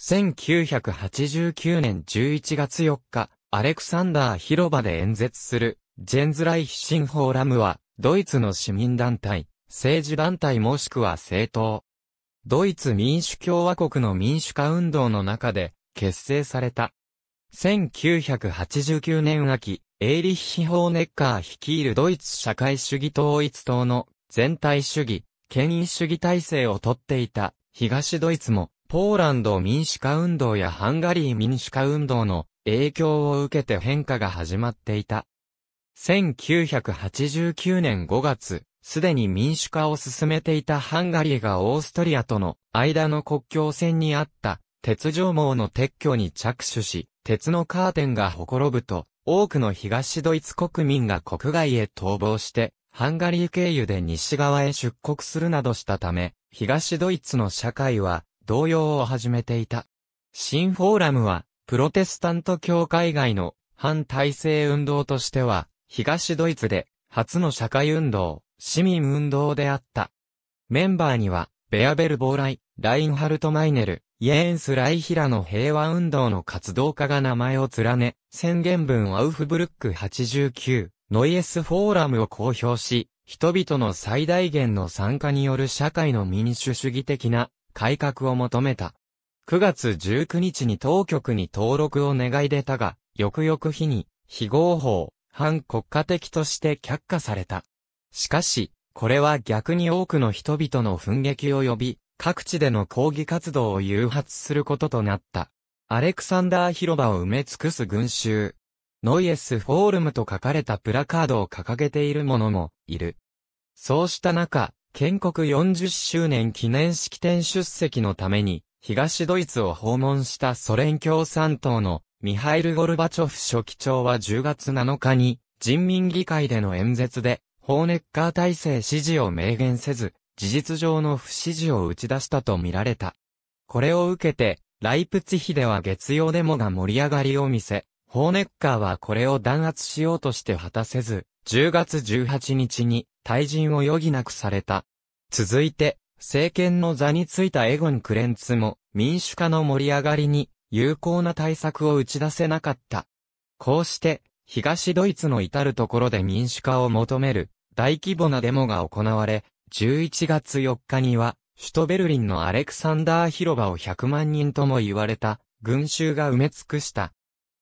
1989年11月4日、アレクサンダー広場で演説する、ジェンズライヒシンーラムは、ドイツの市民団体、政治団体もしくは政党。ドイツ民主共和国の民主化運動の中で、結成された。1989年秋、エイリッヒ・ホーネッカー率いるドイツ社会主義統一党の全体主義、権威主義体制をとっていた東ドイツもポーランド民主化運動やハンガリー民主化運動の影響を受けて変化が始まっていた。1989年5月、すでに民主化を進めていたハンガリーがオーストリアとの間の国境線にあった鉄条網の撤去に着手し、鉄のカーテンがほころぶと、多くの東ドイツ国民が国外へ逃亡して、ハンガリー経由で西側へ出国するなどしたため、東ドイツの社会は動揺を始めていた。新フォーラムは、プロテスタント教会外の反体制運動としては、東ドイツで初の社会運動、市民運動であった。メンバーには、ベアベル・ボーライ、ラインハルト・マイネル、イェーンス・ライヒラの平和運動の活動家が名前を連ね、宣言文アウフブルック89、ノイエス・フォーラムを公表し、人々の最大限の参加による社会の民主主義的な改革を求めた。9月19日に当局に登録を願い出たが、翌々日に、非合法、反国家的として却下された。しかし、これは逆に多くの人々の憤激を呼び、各地での抗議活動を誘発することとなった。アレクサンダー広場を埋め尽くす群衆。ノイエスフォールムと書かれたプラカードを掲げている者もいる。そうした中、建国40周年記念式典出席のために、東ドイツを訪問したソ連共産党のミハイル・ゴルバチョフ書記長は10月7日に人民議会での演説でホーネッカー体制支持を明言せず事実上の不支持を打ち出したとみられた。これを受けてライプツヒでは月曜デモが盛り上がりを見せホーネッカーはこれを弾圧しようとして果たせず10月18日に退陣を余儀なくされた。続いて、政権の座についたエゴン・クレンツも、民主化の盛り上がりに、有効な対策を打ち出せなかった。こうして、東ドイツの至るところで民主化を求める、大規模なデモが行われ、11月4日には、首都ベルリンのアレクサンダー広場を100万人とも言われた、群衆が埋め尽くした。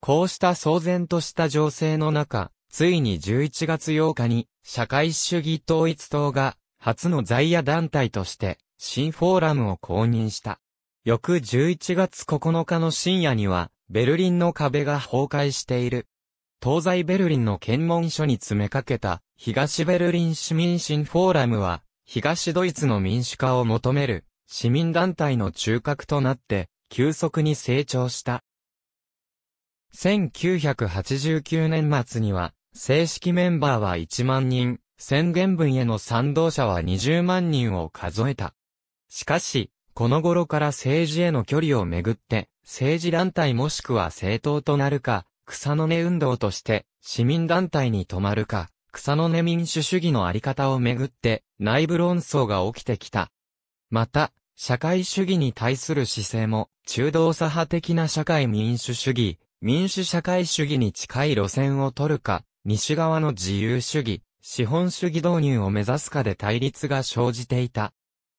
こうした騒然とした情勢の中、ついに11月8日に社会主義統一党が初の在野団体として新フォーラムを公認した。翌11月9日の深夜にはベルリンの壁が崩壊している。東西ベルリンの検問所に詰めかけた東ベルリン市民新フォーラムは東ドイツの民主化を求める市民団体の中核となって急速に成長した。1989年末には正式メンバーは1万人、宣言文への賛同者は20万人を数えた。しかし、この頃から政治への距離をめぐって、政治団体もしくは政党となるか、草の根運動として、市民団体に止まるか、草の根民主主義のあり方をめぐって、内部論争が起きてきた。また、社会主義に対する姿勢も、中道左派的な社会民主主義、民主社会主義に近い路線を取るか、西側の自由主義、資本主義導入を目指すかで対立が生じていた。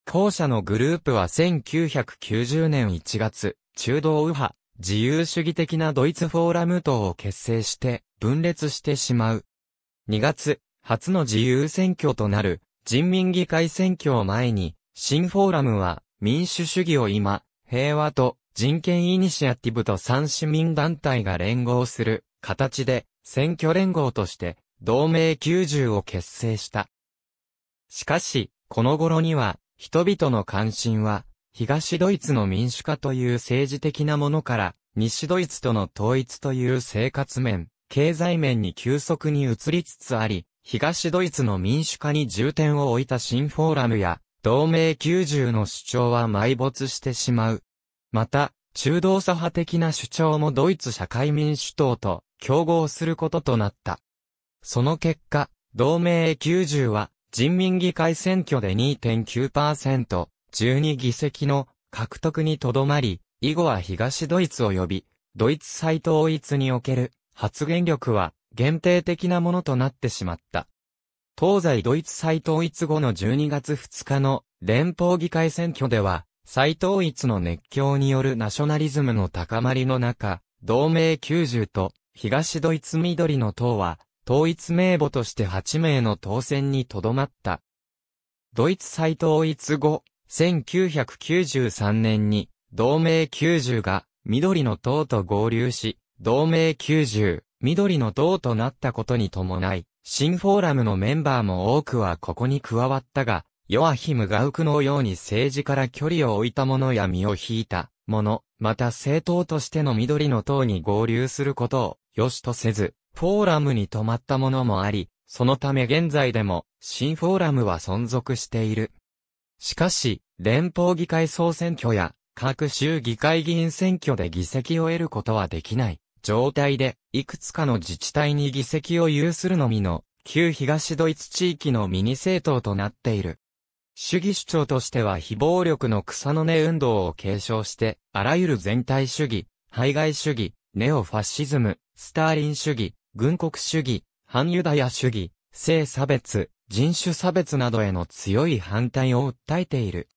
後者のグループは1990年1月、中道右派、自由主義的なドイツフォーラム党を結成して、分裂してしまう。2月、初の自由選挙となる、人民議会選挙を前に、新フォーラムは、民主主義を今、平和と人権イニシアティブと三市民団体が連合する形で選挙連合として、同盟90を結成した。しかし、この頃には、人々の関心は、東ドイツの民主化という政治的なものから、西ドイツとの統一という生活面、経済面に急速に移りつつあり、東ドイツの民主化に重点を置いた新フォーラムや、同盟90の主張は埋没してしまう。また、中道左派的な主張もドイツ社会民主党と競合することとなった。その結果、同盟90は人民議会選挙で2.9%、12議席の獲得にとどまり、以後は東ドイツ及び、ドイツ再統一における発言力は限定的なものとなってしまった。東西ドイツ再統一後の12月2日の連邦議会選挙では、再統一の熱狂によるナショナリズムの高まりの中、同盟90と東ドイツ緑の党は、統一名簿として8名の当選にとどまった。ドイツ再統一後、1993年に、同盟90が、緑の党と合流し、同盟90、緑の党となったことに伴い、新フォーラムのメンバーも多くはここに加わったが、ヨアヒム・ガウクのように政治から距離を置いた者や身を引いた者、また政党としての緑の党に合流することを良しとせず、フォーラムに止まったものもあり、そのため現在でも新フォーラムは存続している。しかし、連邦議会総選挙や各州議会議員選挙で議席を得ることはできない状態で、いくつかの自治体に議席を有するのみの旧東ドイツ地域のミニ政党となっている。主義主張としては非暴力の草の根運動を継承して、あらゆる全体主義、排外主義、ネオファシズム、スターリン主義、軍国主義、反ユダヤ主義、性差別、人種差別などへの強い反対を訴えている。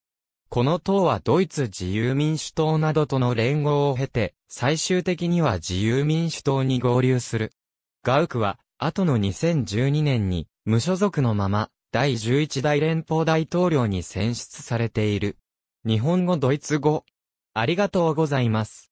この党はドイツ自由民主党などとの連合を経て、最終的には自由民主党に合流する。ガウクは、後の2012年に、無所属のまま、第11代連邦大統領に選出されている。日本語ドイツ語。ありがとうございます。